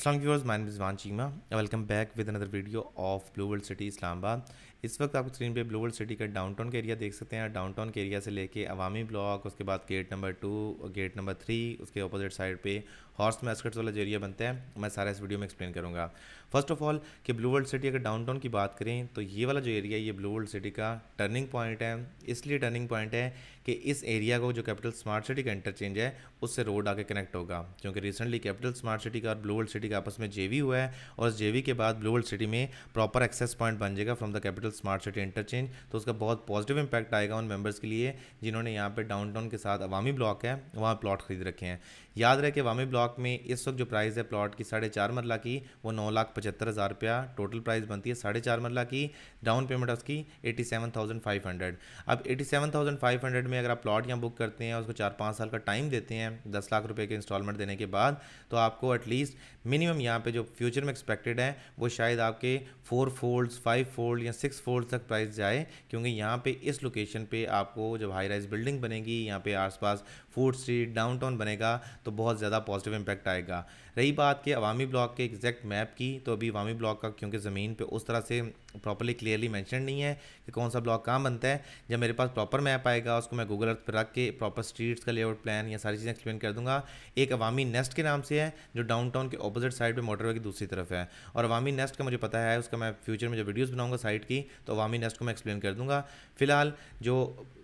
Assalamu viewers, my name is Vanchima. Welcome back with another video of Blue World City Islamabad. इस वक्त आप screen पे blue world city का downtown के area देख सकते हैं डाउनटाउन के एरिया से लेके अवामी ब्लॉक उसके बाद gate number two gate number three उसके अपोजिट साइड पे हॉर्स मैस्कट्स वाला जो एरिया बनता है मैं सारा इस वीडियो में एक्सप्लेन करूँगा फर्स्ट ऑफ ऑल कि ब्लू वर्ल्ड सिटी अगर डाउनटाउन की बात करें तो ये वाला जो एरिया ये ब्लू वर्ल्ड सिटी का टर्निंग पॉइंट है इसलिए टर्निंग पॉइंट है कि इस एरिया को जो कैपिटल स्मार्ट सिटी का इंटरचेंज है उससे रोड आके कनेक्ट होगा क्योंकि रिसेंटली कैपिटल स्मार्ट सिटी का और ब्लू वर्ल्ड सिटी का आपस में जेवी हुआ है और जेवी के बाद ब्लू वर्ल्ड सिटी में प्रॉपर एक्सेस पॉइंट बन जाएगा from the capital central smart city interchange तो उसका बहुत पॉजिटिव इंपैक्ट आएगा उन मेंबर्स के लिए जिन्होंने यहाँ पर डाउनटाउन के साथ अवामी ब्लॉक है वहाँ प्लॉट खरीद रखे हैं याद रहे कि अवामी ब्लॉक में इस वक्त जो प्राइस है प्लॉट की साढ़े चार मरला की वो नौ लाख पचहत्तर हज़ार रुपया टोटल प्राइस बनती है साढ़े चार मरला की डाउन पेमेंट उसकी eighty seven thousand five hundred अब eighty seven thousand five hundred में अगर आप प्लॉट यहाँ बुक करते हैं उसको चार पाँच साल का टाइम देते हैं दस लाख रुपये के इंस्टॉलमेंट देने के बाद तो आपको एटलीस्ट मिनिमम यहाँ पे जो फ्यूचर में एक्सपेक्टेड है वो शायद आपके फोर फोल्ड्स फाइव फोल्ड या सिक्स फोर तक प्राइस जाए क्योंकि यहाँ पे इस लोकेशन पे आपको जब हाई राइज बिल्डिंग बनेगी यहाँ पे आसपास फूड स्ट्रीट डाउनटाउन बनेगा तो बहुत ज़्यादा पॉजिटिव इम्पैक्ट आएगा रही बात के अवामी ब्लॉक के एग्जैक्ट मैप की तो अभी अवामी ब्लॉक का क्योंकि ज़मीन पर उस तरह से प्रॉपरली क्लियरली मैंशन नहीं है कि कौन सा ब्लॉक कहाँ बनता है जब मेरे पास प्रॉपर मैप आएगा उसको मैं गूगल अर्थ पर रख के प्रॉपर स्ट्रीट्स का लेआउट प्लान या सारी चीज़ें एक्सप्लेन कर दूंगा एक अवामी नेस्ट के नाम से है जो डाउनटाउन के अपोजिट साइड पर मोटरवे की दूसरी तरफ है और अवामी नेस्ट का मुझे पता है उसका मैं फ्यूचर में जब वीडियोज़ बनाऊँगा साइट की तो अवामी नेस्ट को मैं एक्सप्लेन कर दूँगा फिलहाल जो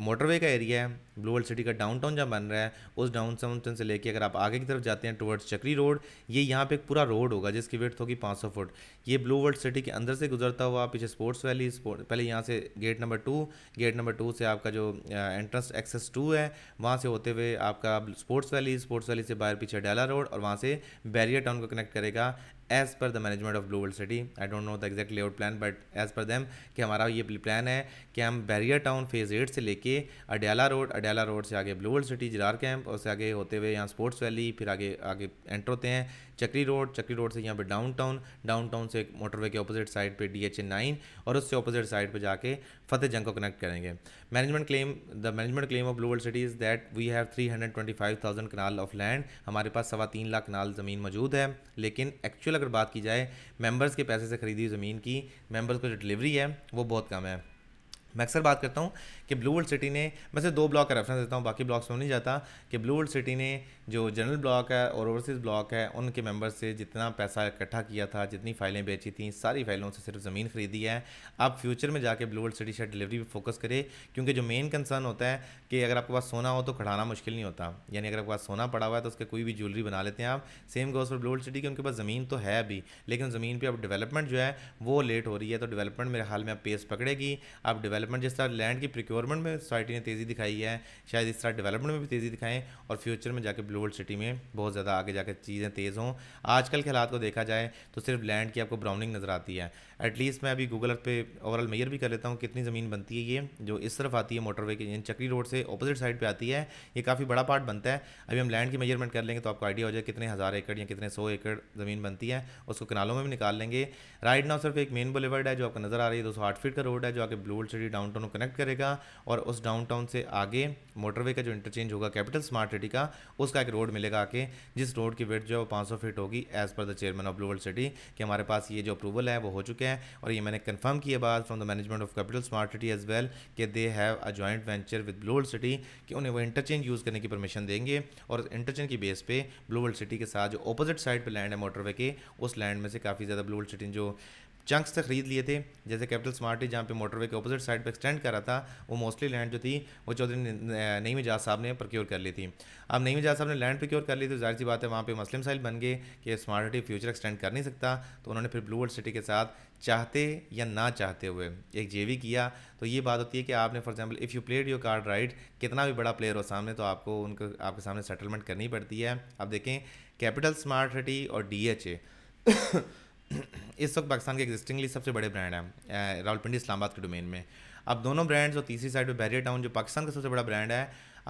मोटरवे का एरिया है ब्लू वर्ल्ड सिटी का डाउनटाउन जहाँ बन रहा है उस डाउन टाउन से लेके अगर आप आगे की तरफ जाते हैं टुवर्ड्स चक्री रोड ये यहाँ पे एक पूरा रोड होगा जिसकी वेट होगी 500 फुट ये ब्लू वर्ल्ड सिटी के अंदर से गुजरता हुआ पीछे स्पोर्ट्स वैली स्पोर्ट पहले यहाँ से gate number two gate number two से आपका जो एंट्रेंस एक्सेस टू है वहाँ से होते हुए आपका स्पोर्ट्स वैली स्पोर्ट्स वैली से बाहर पीछे डाला रोड और वहाँ से बैरियर टाउन को कनेक्ट करेगा as per the management of global city I don't know the exact layout plan but as per them कि हमारा ये प्लान है कि हम बैरियर टाउन फेज़ एट से लेके अडयाला रोड अडयाला रोड से आगे ग्लोबल सिटी जिरार कैंप और से आगे होते हुए यहाँ स्पोर्ट्स वैली फिर आगे आगे एंटर होते हैं चक्री रोड चक्री रोड से यहाँ पर डाउन टाउन डाउन टाउन से मोटरवे के अपोजिट साइड पर डी एच ए नाइन और उससे अपोजिट साइड पर जाके फतेह जंग को कनेक्ट करेंगे management claim the management claim of global city is that we have three hundred twenty five thousand kanal of land हमारे पास सवा तीन लाख कनाल ज़मीन मौजूद है लेकिन एक्चुअल अगर बात की जाए मेंबर्स के पैसे से खरीदी हुई ज़मीन की मेंबर्स को जो डिलीवरी है वो बहुत कम है मैं अक्सर बात करता हूँ कि ब्लू वर्ल्ड सिटी ने मैं सिर्फ दो ब्लॉक का रेफरेंस देता हूँ बाकी ब्लॉक्स में नहीं जाता कि ब्लू वर्ल्ड सिटी ने जो जनरल ब्लॉक है और ओवरसीज़ ब्लॉक है उनके मेंबर से जितना पैसा इकट्ठा किया था जितनी फाइलें बेची थी सारी फाइलों से सिर्फ ज़मीन खरीदी है आप फ्यूचर में जाके ब्लू वर्ल्ड सिटी शायद डिलीवरी पर फोकस करे क्योंकि जो मेन कंसर्न होता है कि अगर आपके पास सोना हो तो खड़ाना मुश्किल नहीं होता यानी अगर आपके पास सोना पड़ा हुआ है तो उसके कोई भी ज्वेलरी बना लेते हैं आप सेम गोज पर ब्लू वर्ल्ड सिटी की उनके पास ज़मीन तो है अभी लेकिन ज़मीन पर अब डेवलपमेंट जो है वो लेट हो रही है तो डेवलपमेंट मेरे हाल में अब पेस पकड़ेगी अब डेवलप डेवलपमेंट जिस तरह लैंड की प्रिक्योरमेंट में सोसाइटी ने तेज़ी दिखाई है शायद इस तरह डेवलपमेंट में भी तेज़ी दिखाएं और फ्यूचर में जाके ब्लू वर्ल्ड सिटी में बहुत ज़्यादा आगे जाकर चीज़ें तेज़ हों आजकल के हालात को देखा जाए तो सिर्फ लैंड की आपको ब्राउनिंग नज़र आती है एटलीस्ट मैं अभी गूगल अर्थ पे ओवरऑल मेयर भी कर लेता हूँ कितनी ज़मीन बनती है ये जो इस तरफ आती है मोटरवे के चक्री रोड से अपोजिट साइड पर आती है ये काफ़ी बड़ा पार्ट बनता है अभी हम लैंड की मेजरमेंट कर लेंगे तो आपको आइडिया हो जाए कितने हज़ार एकड़ या कितने सौ एकड़ ज़मीन बनती है उसको किनालों में भी निकाल लेंगे राइट नाउ सिर्फ एक मेन बुलेवर्ड है जो आपको नज़र आ रही है दो सौ आठ फीट का रोड है जो आगे ब्लू सिटी डाउनटाउन को कनेक्ट करेगा और उस डाउनटाउन से आगे मोटरवे का जो इंटरचेंज होगा कैपिटल स्मार्ट सिटी का उसका एक रोड मिलेगा आके जिस रोड की वेट जो है वो पाँच फीट होगी as per the chairman of global city कि हमारे पास ये जो अप्रूवल है वो हो चुका है और ये मैंने कन्फर्म किया बात from the management of capital smart city as well कि they have a joint venture with global city कि उन्हें वो इंटरचेंज यूज़ करने की परमिशन देंगे और इंटरचेंज की बेस ब्लू ग्लोबल सिटी के साथ जो अपोजिट साइड पर लैंड है मोटरवे के उस लैंड में से काफ़ी ज़्यादा ग्लोबल सिटी जो चंक्स से ख़रीद लिए थे जैसे कैपिटल स्मार्ट जहाँ पे मोटरवे के अपोजिट साइड पे एक्सटेंड करा था वो मोस्टली लैंड जो थी वो चौधरी नई मिजाज साहब ने प्रक्योर कर ली थी अब नईम मिजाज साहब ने लैंड प्रक्योर कर ली तो जाहिर सी बात है वहाँ पर मुस्लिम साइल बन गए कि स्मार्ट सिटी फ्यूचर एक्सटेंड कर नहीं सकता तो उन्होंने फिर ब्लू वर्ल्ड सिटी के साथ चाहते या ना चाहते हुए एक जेवी किया तो ये बात होती है कि आपने for example if you played your card right कितना भी बड़ा प्लेयर हो सामने तो आपको उनको आपके सामने सेटलमेंट करनी पड़ती है आप देखें कैपिटल स्मार्ट सिटी और डी इस वक्त पाकिस्तान के एग्जिस्टिंगली सबसे बड़े ब्रांड हैं रावलपिंडी इस्लामाबाद के डोमेन में अब दोनों ब्रांड्स और तीसरी साइड पर बैरियर टाउन जो पाकिस्तान का सबसे बड़ा ब्रांड है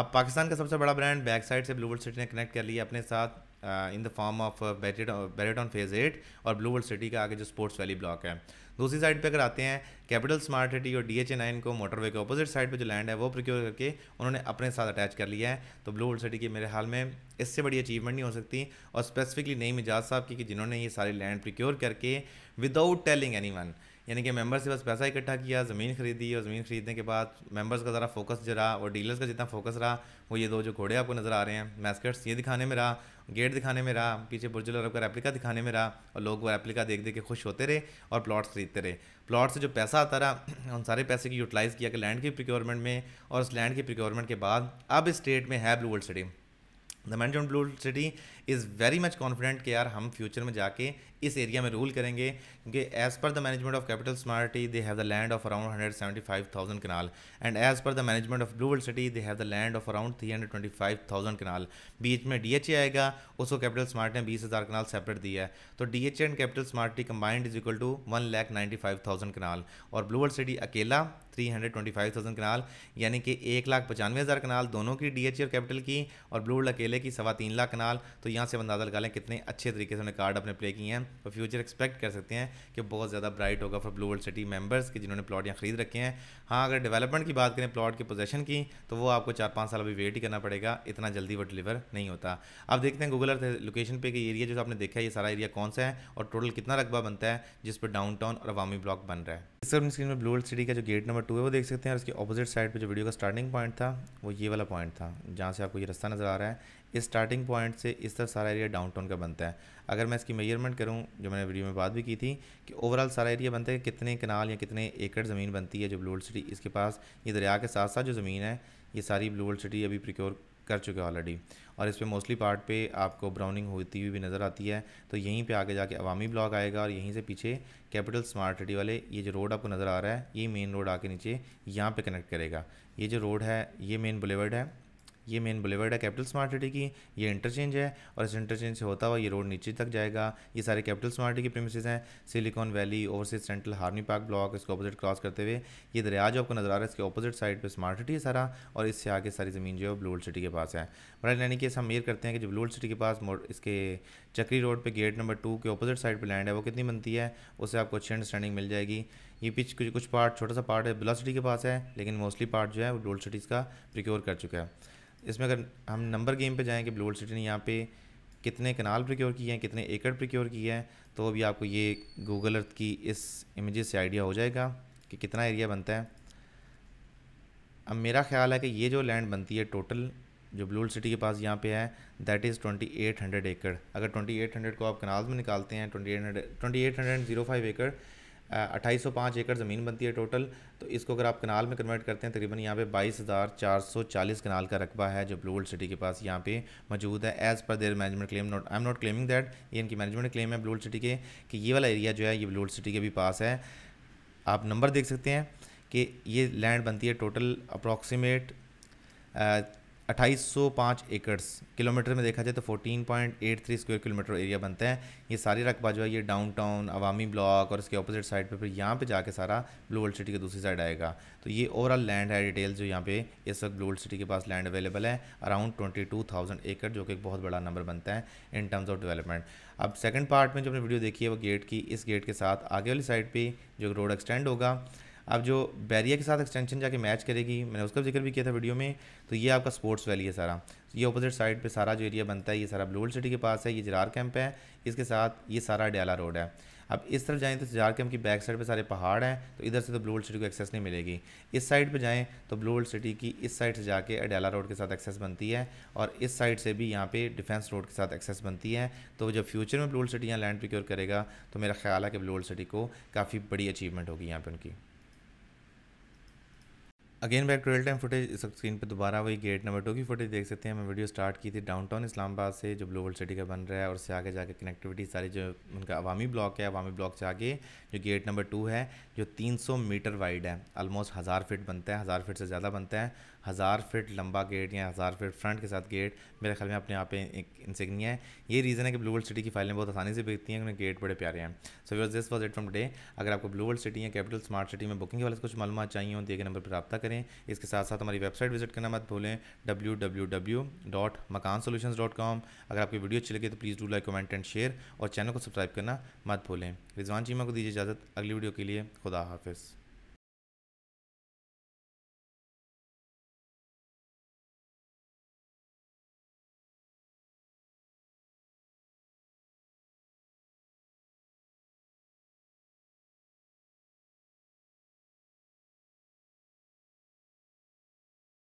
अब पाकिस्तान का सबसे बड़ा ब्रांड बैक साइड से ब्लू सिटी ने कनेक्ट कर लिया अपने साथ in the form of Bahria town phase eight और ब्लू वर्ल्ड सिटी का आगे जो स्पोर्ट्स वैली ब्लॉक है दूसरी साइड पे अगर आते हैं कैपिटल स्मार्ट सिटी और डी एच ए नाइन को मोटरवे के ऑपोजिट साइड पे जो लैंड है वो प्रिक्योर करके उन्होंने अपने साथ अटैच कर लिया है तो ब्लू वर्ल्ड सिटी की मेरे हाल में इससे बड़ी अचीवमेंट नहीं हो सकती और स्पेसिफिकली नई मिजाज साहब की कि जिन्होंने ये सारी लैंड प्रिक्योर करके विदाउट टेलिंग एनी वन यानी कि मेंबर्स से बस पैसा इकट्ठा किया ज़मीन खरीदी और ज़मीन खरीदने के बाद मेंबर्स का ज़रा फोकस जो रहा और डीलर्स का जितना फोकस रहा वो ये दो जो घोड़े आपको नज़र आ रहे हैं मैस्कट्स ये दिखाने में रहा गेट दिखाने में रहा पीछे बुर्जुल अरब का रेप्लिका दिखाने में रहा और लोग वो रेप्लिका देख देख के खुश होते रहे और प्लाट्स खरीदते रहे प्लाट्स से जो पैसा आता रहा उन सारे पैसे की यूटिलाइज़ किया कि लैंड की प्रिक्योरमेंट में और उस लैंड की प्रिक्योरमेंट के बाद अब स्टेट में है ब्लू वर्ल्ड सिटी द मैं blue city is very much confident कि यार हम फ्यूचर में जाके इस एरिया में रूल करेंगे क्योंकि as per the management of capital smart city they have the land of around hundred seventy five thousand kanal and as per the management of blue world city they have the land of around three hundred twenty five thousand kanal बीच में D H ए आएगा उसको capital smart ने बीस हज़ार कनाल separate दिया है तो D H A and capital smart city combined is equal to one lakh ninety five thousand kanal और ब्लू वर्ल्ड सिटी अकेला three hundred twenty five thousand kanal यानी कि एक लाख पचानवे हज़ार कनाल दोनों की डी एच ए और कैपिटल की और ब्लू वर्ल्ड अकेले की सवा तीन लाख कनाल तो यहाँ से अंदाज़ा लगा लें कितने अच्छे तरीके से उन्होंने कार्ड अपने प्ले किए हैं और फ्यूचर एक्सपेक्ट कर सकते हैं कि बहुत ज़्यादा ब्राइट होगा for blue world city members के जिन्होंने प्लॉट यहाँ खरीद रखे हैं हाँ अगर डेवलपमेंट की बात करें प्लॉट की पोजेशन की तो वो आपको चार पाँच साल अभी वेट ही करना पड़ेगा इतना जल्दी वो डिलीवर नहीं होता अब देखते हैं गूगल अर्थ लोकेशन पर एरिया जो आपने देखा है ये सारा एरिया कौन सा है और टोटल कितना रकबा बनता है जिस पर डाउन टाउन और अवामी ब्लॉक बन रहा है इस अपनी स्क्रीन में ब्लू सिटी का जो गेट नंबर टू है वो देख सकते हैं और इसके ऑपोजिट साइड पे जो वीडियो का स्टार्टिंग पॉइंट था वो ये वाला पॉइंट था जहाँ से आपको ये रास्ता नज़र आ रहा है इस स्टार्टिंग पॉइंट से इस तरह सारा एरिया डाउनटाउन का बनता है अगर मैं इसकी मेजरमेंट करूँ जो मैंने वीडियो में बात भी की थी कि ओवरऑल सारा एरिया बनता है कितने कनाल या कितने एकड़ ज़मीन बनती है जो ब्लू सिटी इसके पास ये दरिया के साथ साथ जो ज़मीन है ये सारी ब्लू सिटी अभी प्रिक्योर कर चुके हैं ऑलरेडी और इस पर मोस्टली पार्ट पे आपको ब्राउनिंग होती हुई भी नज़र आती है तो यहीं पे आगे जाके अवामी ब्लॉक आएगा और यहीं से पीछे कैपिटल स्मार्ट सिटी वाले ये जो रोड आपको नज़र आ रहा है ये मेन रोड आके नीचे यहाँ पे कनेक्ट करेगा ये जो रोड है ये मेन बुलेवर्ड है ये मेन बुलेवर्ड है कैपिटल स्मार्ट सिटी की ये इंटरचेंज है और इस इंटरचेंज से होता हुआ ये रोड नीचे तक जाएगा ये सारे कैपिटल स्मार्ट सिटी के प्रेमिसज हैं सिलिकॉन वैली ओवरसीज सेंट्रल हार्मी पार्क ब्लॉक इसके ऑपोजिट क्रॉस करते हुए ये दरिया जो आपको नजर आ रहा है इसके ऑपोजिट साइड पर स्मार्ट सिटी है सारा और इससे आगे सारी ज़मीन जो है ब्लूल सिटी के पास है बड़ा यानी कि हम मेयर करते हैं कि जो ब्लूल सिटी के पास इसके चक्री रोड पर गेट नंबर टू के ऑपोजिट साइड पर लैंड है वो कितनी बनती है उससे आपको अच्छी अंडरस्टैंडिंग मिल जाएगी ये पिच कुछ कुछ पार्ट छोटा सा पार्ट है ब्लॉ सिटी के पास है लेकिन मोस्टली पार्ट जो है वो डोल सिटीज़ का प्रिक्योर कर चुका है इसमें अगर हम नंबर गेम पे जाएँ कि ब्लू सिटी ने यहाँ पे कितने कनाल प्रिक्योर किए हैं कितने एकड़ प्रिक्योर किए हैं तो अभी आपको ये गूगल अर्थ की इस इमेज से आइडिया हो जाएगा कि कितना एरिया बनता है अब मेरा ख्याल है कि ये जो लैंड बनती है टोटल जो ब्लू सिटी के पास यहाँ पे है that is twenty eight hundred acre अगर ट्वेंटी एट हंड्रेड को आप कनाल में निकालते हैं twenty eight hundred twenty eight hundred zero five acre 2805 सौ पाँच एकड़ ज़मीन बनती है टोटल तो इसको अगर आप कनाल में कन्वर्ट करते हैं तकरीबन यहाँ पे बाईस हज़ार चार सौ चालीस कनाल का रकबा है जो ब्लू वर्ल्ड सिटी के पास यहाँ पे मौजूद है as per their management claim not I am not claiming that ये इनकी मैनेजमेंट क्लेम है ब्लू वर्ल्ड सिटी के कि ये वाला एरिया जो है ये ब्लू वर्ल्ड सिटी के भी पास है आप नंबर देख सकते हैं कि ये लैंड बनती है टोटल अप्रॉक्सीमेट 2805 एकड़्स किलोमीटर में देखा जाए तो 14.83 स्क्वायर किलोमीटर एरिया बनते हैं ये सारी रकबा जो है ये डाउनटाउन अवामी ब्लॉक और इसके अपोजिट साइड पे फिर यहाँ पे जाके सारा ब्लू वर्ल्ड सिटी के दूसरी साइड आएगा तो ये ओवरऑल लैंड है डिटेल्स जो यहाँ पे इस वक्त ब्लू वर्ल्ड सिटी के पास लैंड अवेलेबल है अराउंड ट्वेंटी एकड़ जो कि एक बहुत बड़ा नंबर बनता है इन टर्म्स ऑफ डेवलपमेंट अब सेकेंड पार्ट में जो अपने वीडियो देखी है वो गेट की इस गेट के साथ आगे वाली साइड पर जो रोड एक्सटेंड होगा अब जो बैरिया के साथ एक्सटेंशन जाके मैच करेगी मैंने उसका जिक्र भी किया था वीडियो में तो ये आपका स्पोर्ट्स वैली है सारा ये अपोजिट साइड पे सारा जो एरिया बनता है ये सारा ब्लूल सिटी के पास है ये जरार कैंप है इसके साथ ये सारा डयाला रोड है अब इस तरफ जाएँ तो जरार झारखंड की बैक साइड पर सारे पहाड़ हैं तो इधर से तो ब्लू सिटी को एक्सेस नहीं मिलेगी इस साइड पर जाएँ तो ब्लू सिटी की इस साइड से जाके अडयाला रोड के साथ एक्सेस बनती है और इस साइड से भी यहाँ पर डिफेंस रोड के साथ एक्सेस बनती है तो जब फ्यूचर में ब्लूल सिटी यहाँ लैंड प्रिक्योर करेगा तो मेरा ख्याल है कि ब्लू सिटी को काफ़ी बड़ी अचीवमेंट होगी यहाँ पर उनकी again back to real time footage इस स्क्रीन पे दोबारा वही गेट नंबर टू की फुटेज देख सकते हैं मैं वीडियो स्टार्ट की थी डाउनटाउन इस्लामाबाद से जो ब्लू वर्ल्ड सिटी का बन रहा है और उससे आगे जाके कनेक्टिविटी सारी जो उनका अवामी ब्लॉक है अवामी ब्लॉक से आगे जो गेट नंबर टू है जो सौ मीटर वाइड है आलमोस्ट हज़ार फिट बनता है हज़ार फिट से ज़्यादा बनता है हज़ार फिट लंबा गेट या हज़ार फिट फ्रंट के साथ गेट मेरे ख्याल में अपने आप में एक इंसिग्निया है ये रीज़न है कि ब्लू वर्ल्ड सिटी की फाइलें बहुत आसानी से बिकती हैं उन्हें गेट बड़े प्यारे हैं so your this was it from day अगर आपको ब्लू वर्ल्ड सिटी या कैपिटल स्मार्ट सिटी में बुकिंग के वाले कुछ मालूम चाहिए हो दिए गए नंबर पर रब्ता करें इसके साथ साथ हमारी वेबसाइट विजिट करना मत भूलें W W W dot Makaan dot अगर आपकी वीडियो अच्छी लगी तो please do like comment and share और चैनल को सब्सक्राइब करना मत भूलें रिजवान चीमा को दीजिए इजाज़त अगली वीडियो के लिए खुदा हाफिज़